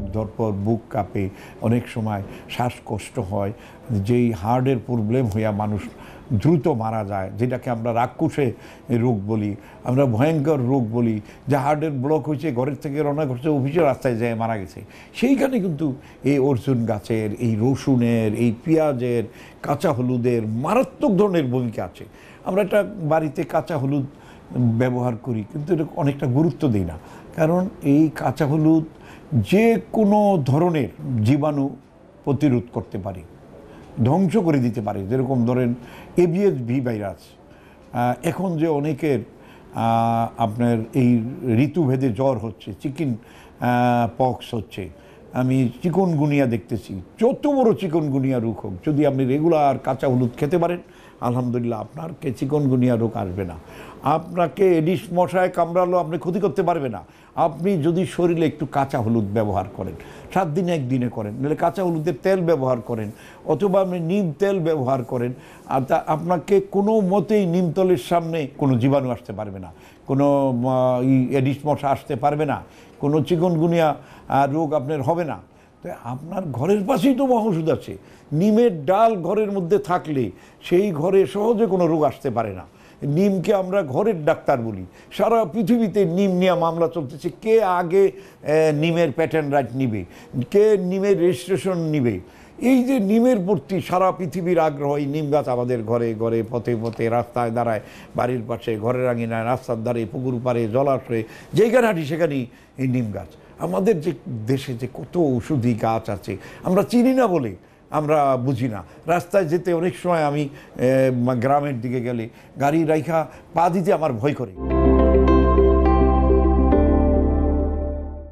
বুক ধরপর বুক কাঁপে অনেক সময় শ্বাসকষ্ট হয় যেই হার্টের প্রবলেম হইয়া মানুষ দ্রুত মারা যায় যেটাকে আমরা রাক্ষুসে রোগ বলি আমরা ভয়ঙ্কর রোগ বলি যে হার্টের ব্লক হয়েছে ঘরের থেকে রান্না করছে অফিসের রাস্তায় যায় মারা গেছে সেইখানে কিন্তু এই অর্জুন গাছের এই রসুনের এই পেঁয়াজের কাঁচা হলুদের মারাত্মক ধরনের ভূমিকা আছে আমরা একটা বাড়িতে কাঁচা হলুদ ব্যবহার করি কিন্তু এটা অনেকটা গুরুত্ব দিই না কারণ এই কাঁচা হলুদ যে কোনো ধরনের জীবাণু প্রতিরোধ করতে পারি ধ্বংস করে দিতে পারি যেরকম ধরেন এবিএস ভি ভাইরাস এখন যে অনেকের আপনার এই ঋতুভেদে জ্বর হচ্ছে চিকেন পক্স হচ্ছে আমি চিকনগুনিয়া দেখতেছি যত বড় চিকনগুনিয়া রোগ হোক যদি আপনি রেগুলার কাঁচা হলুদ খেতে পারেন আলহামদুলিল্লাহ আপনার কে চিকনগুনিয়া রোগ আসবে না আপনাকে এডিস মশায় কামড়ালো আপনি ক্ষতি করতে পারবে না আপনি যদি শরীরে একটু কাঁচা হলুদ ব্যবহার করেন সাত দিনে একদিনে করেন নাহলে কাঁচা হলুদের তেল ব্যবহার করেন অথবা আপনি নিম তেল ব্যবহার করেন আর তা আপনাকে কোনো মতেই নিম সামনে কোনো জীবাণু আসতে পারবে না কোনো এডিস মশা আসতে পারবে না কোনো চিকনগুনিয়া রোগ আপনার হবে না তো আপনার ঘরের পাশেই তো ওষুধ আছে নিমের ডাল ঘরের মধ্যে থাকলে সেই ঘরে সহজে কোনো রোগ আসতে পারে না নিমকে আমরা ঘরের ডাক্তার বলি সারা পৃথিবীতে নিম নিয়ে মামলা চলতেছে কে আগে নিমের প্যাটার্ন রাইট নিবে কে নিমের রেজিস্ট্রেশন নিবে এই যে নিমের প্রতি সারা পৃথিবীর আগ্রহ এই নিম গাছ আমাদের ঘরে ঘরে পথে পথে রাস্তায় দাঁড়ায় বাড়ির পাশে ঘরের আঙিনায় রাস্তার ধারে পুকুর পাড়ে জলাশয়ে যেইখানে হাঁটি সেখানেই এই নিম গাছ আমাদের যে দেশে যে কত ওষুধি গাছ আছে আমরা চিনি না বলে আমরা বুঝি না রাস্তায় যেতে অনেক সময় আমি গ্রামের দিকে গেলে গাড়ি রাইখা পা দিতে আমার ভয় করে